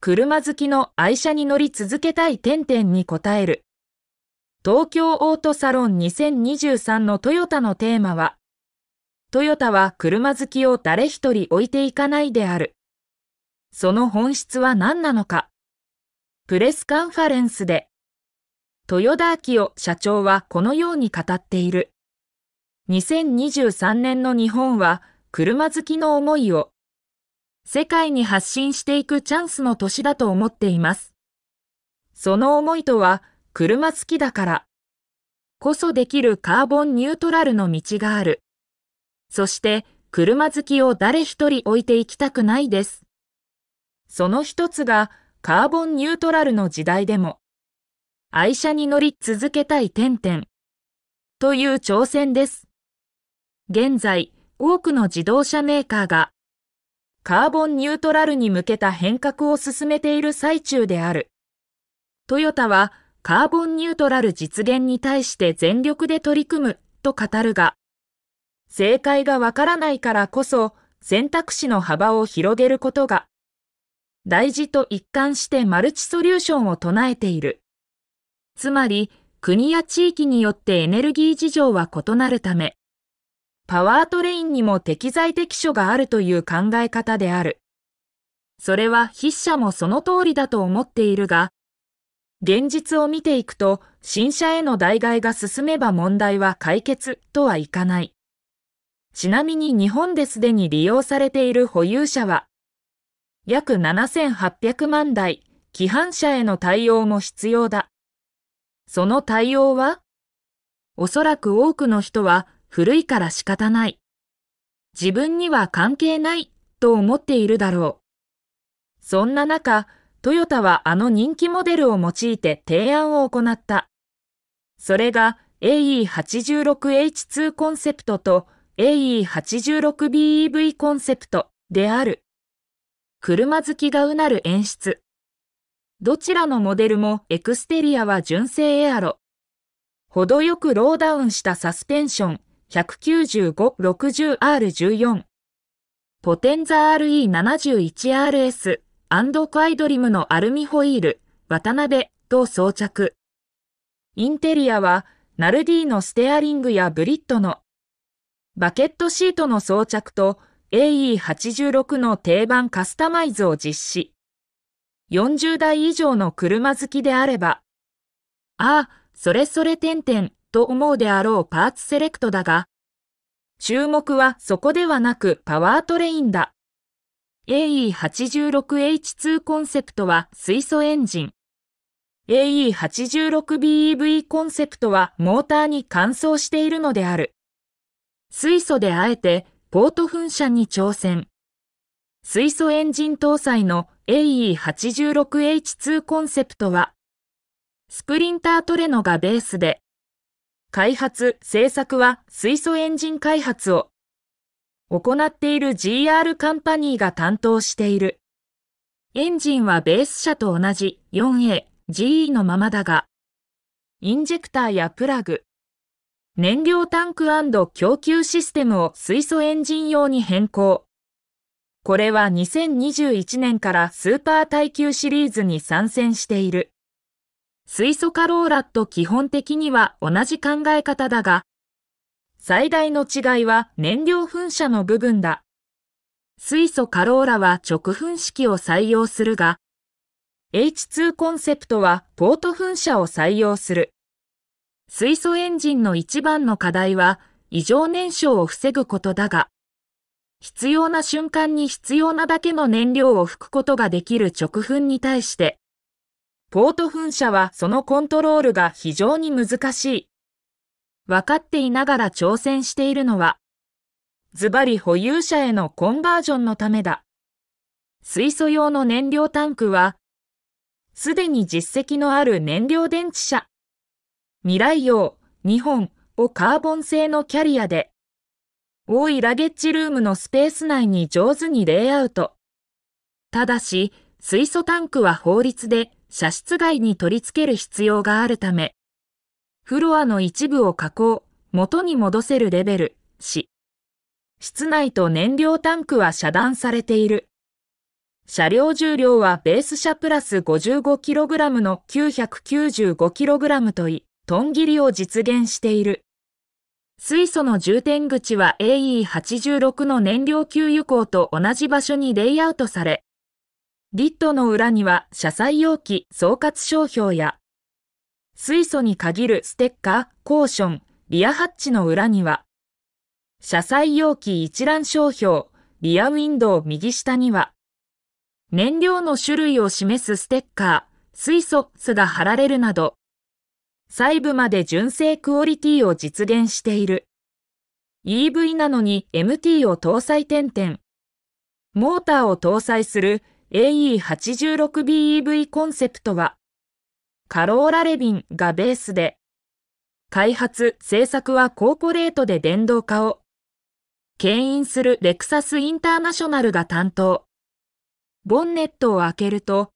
車好きの愛車に乗り続けたい点々に応える。東京オートサロン2023のトヨタのテーマは、トヨタは車好きを誰一人置いていかないである。その本質は何なのか。プレスカンファレンスで、豊田昭夫社長はこのように語っている。2023年の日本は、車好きの思いを世界に発信していくチャンスの年だと思っています。その思いとは、車好きだから、こそできるカーボンニュートラルの道がある。そして、車好きを誰一人置いていきたくないです。その一つが、カーボンニュートラルの時代でも、愛車に乗り続けたい点々、という挑戦です。現在、多くの自動車メーカーが、カーボンニュートラルに向けた変革を進めている最中である。トヨタはカーボンニュートラル実現に対して全力で取り組むと語るが、正解がわからないからこそ選択肢の幅を広げることが大事と一貫してマルチソリューションを唱えている。つまり国や地域によってエネルギー事情は異なるため、パワートレインにも適材適所があるという考え方である。それは筆者もその通りだと思っているが、現実を見ていくと、新車への代替が進めば問題は解決とはいかない。ちなみに日本ですでに利用されている保有者は、約7800万台、規範車への対応も必要だ。その対応はおそらく多くの人は古いから仕方ない。自分には関係ないと思っているだろう。そんな中、トヨタはあの人気モデルを用いて提案を行った。それが AE86H2 コンセプトと AE86BEV コンセプトである。車好きがうなる演出。どちらのモデルもエクステリアは純正エアロ。程よくローダウンしたサスペンション、195-60R14 ポテンザ RE71RS& コアイドリムのアルミホイール渡辺と装着インテリアはナルディのステアリングやブリットのバケットシートの装着と AE86 の定番カスタマイズを実施40台以上の車好きであればああそれそれ点々と思うであろうパーツセレクトだが、注目はそこではなくパワートレインだ。AE86H2 コンセプトは水素エンジン。AE86BEV コンセプトはモーターに乾燥しているのである。水素であえてポート噴射に挑戦。水素エンジン搭載の AE86H2 コンセプトは、スプリンタートレノがベースで、開発、製作は水素エンジン開発を行っている GR カンパニーが担当している。エンジンはベース車と同じ 4A、GE のままだが、インジェクターやプラグ、燃料タンク供給システムを水素エンジン用に変更。これは2021年からスーパー耐久シリーズに参戦している。水素カローラと基本的には同じ考え方だが、最大の違いは燃料噴射の部分だ。水素カローラは直噴式を採用するが、H2 コンセプトはポート噴射を採用する。水素エンジンの一番の課題は異常燃焼を防ぐことだが、必要な瞬間に必要なだけの燃料を吹くことができる直噴に対して、ポート噴射はそのコントロールが非常に難しい。分かっていながら挑戦しているのは、ズバリ保有者へのコンバージョンのためだ。水素用の燃料タンクは、すでに実績のある燃料電池車、未来用2本をカーボン製のキャリアで、多いラゲッジルームのスペース内に上手にレイアウト。ただし、水素タンクは法律で射出外に取り付ける必要があるため、フロアの一部を加工、元に戻せるレベル、し、室内と燃料タンクは遮断されている。車両重量はベース車プラス 55kg の 995kg とい、トン切りを実現している。水素の充填口は AE86 の燃料給油口と同じ場所にレイアウトされ、リットの裏には車載容器総括商標や、水素に限るステッカー、コーション、リアハッチの裏には、車載容器一覧商標、リアウィンドウ右下には、燃料の種類を示すステッカー、水素酢が貼られるなど、細部まで純正クオリティを実現している。EV なのに MT を搭載点々。モーターを搭載する AE86BEV コンセプトは、カローラレビンがベースで、開発、製作はコーポレートで電動化を、牽引するレクサスインターナショナルが担当。ボンネットを開けると、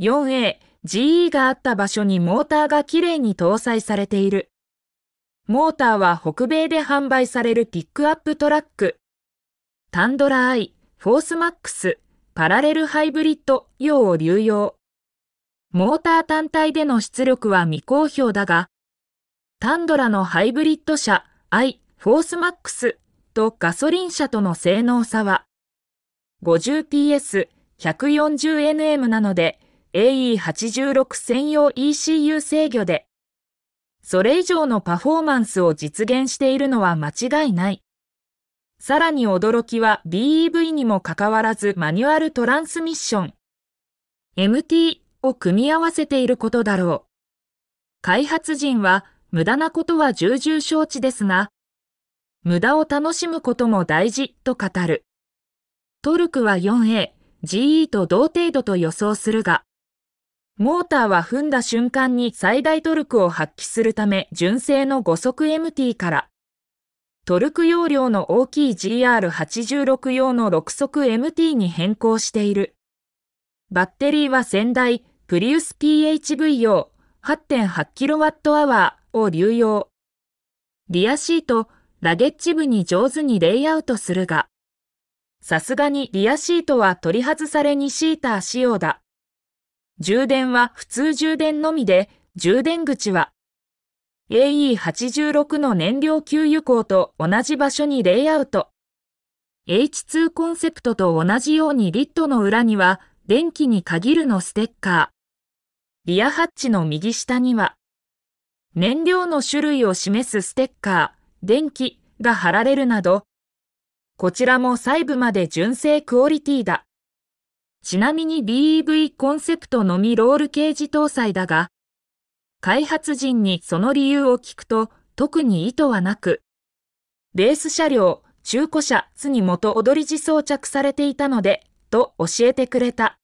4A、GE があった場所にモーターがきれいに搭載されている。モーターは北米で販売されるピックアップトラック。タンドラ I、フォースマックス、パラレルハイブリッド、用を流用。モーター単体での出力は未公表だが、タンドラのハイブリッド車 i フォースマックスとガソリン車との性能差は 50PS、140nm なので AE86 専用 ECU 制御で、それ以上のパフォーマンスを実現しているのは間違いない。さらに驚きは BEV にもかかわらずマニュアルトランスミッション MT を組み合わせていることだろう。開発陣は無駄なことは重々承知ですが、無駄を楽しむことも大事と語る。トルクは 4A、GE と同程度と予想するが、モーターは踏んだ瞬間に最大トルクを発揮するため純正の5速 MT からトルク容量の大きい GR86 用の6速 MT に変更している。バッテリーは先代、プリウス PHV 用 8.8kWh を流用。リアシート、ラゲッジ部に上手にレイアウトするが、さすがにリアシートは取り外されにシーター仕様だ。充電は普通充電のみで、充電口は AE86 の燃料給油口と同じ場所にレイアウト。H2 コンセプトと同じようにリットの裏には電気に限るのステッカー。リアハッチの右下には燃料の種類を示すステッカー、電気が貼られるなど、こちらも細部まで純正クオリティだ。ちなみに BEV コンセプトのみロールケージ搭載だが、開発陣にその理由を聞くと、特に意図はなく、レース車両、中古車、津に元踊り時装着されていたので、と教えてくれた。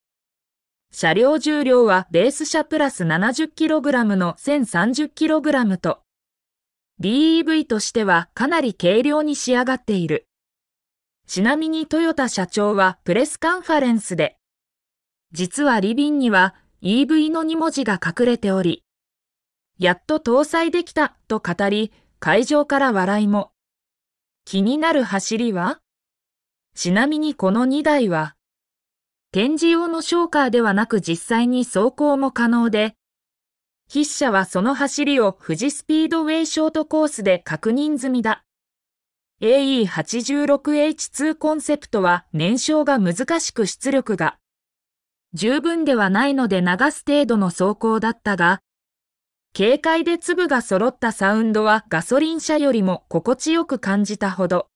車両重量はレース車プラス 70kg の 1030kg と、BEV としてはかなり軽量に仕上がっている。ちなみにトヨタ社長はプレスカンファレンスで、実はリビンには EV の2文字が隠れており、やっと搭載できたと語り、会場から笑いも。気になる走りはちなみにこの2台は、展示用のショーカーではなく実際に走行も可能で、筆者はその走りを富士スピードウェイショートコースで確認済みだ。AE86H2 コンセプトは燃焼が難しく出力が十分ではないので流す程度の走行だったが、軽快で粒が揃ったサウンドはガソリン車よりも心地よく感じたほど。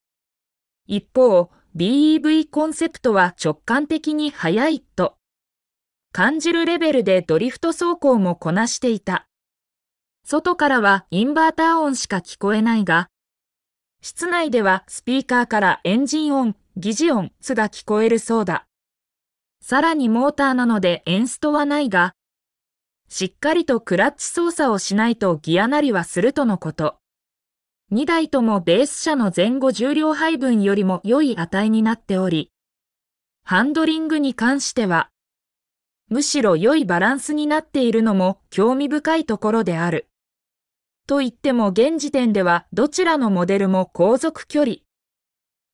一方、BEV コンセプトは直感的に速いと。感じるレベルでドリフト走行もこなしていた。外からはインバーター音しか聞こえないが、室内ではスピーカーからエンジン音、疑似音すが聞こえるそうだ。さらにモーターなのでエンストはないが、しっかりとクラッチ操作をしないとギアなりはするとのこと。2台ともベース車の前後重量配分よりも良い値になっており、ハンドリングに関しては、むしろ良いバランスになっているのも興味深いところである。と言っても現時点ではどちらのモデルも航続距離。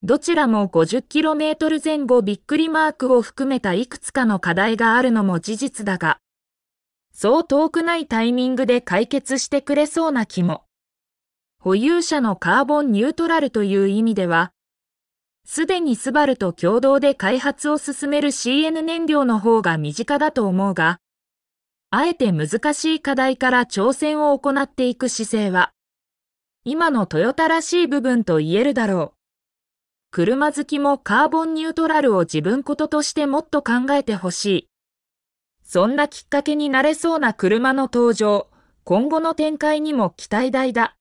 どちらも 50km 前後びっくりマークを含めたいくつかの課題があるのも事実だが、そう遠くないタイミングで解決してくれそうな気も。保有者のカーボンニュートラルという意味では、すでにスバルと共同で開発を進める CN 燃料の方が身近だと思うが、あえて難しい課題から挑戦を行っていく姿勢は、今のトヨタらしい部分と言えるだろう。車好きもカーボンニュートラルを自分こととしてもっと考えてほしい。そんなきっかけになれそうな車の登場、今後の展開にも期待大だ。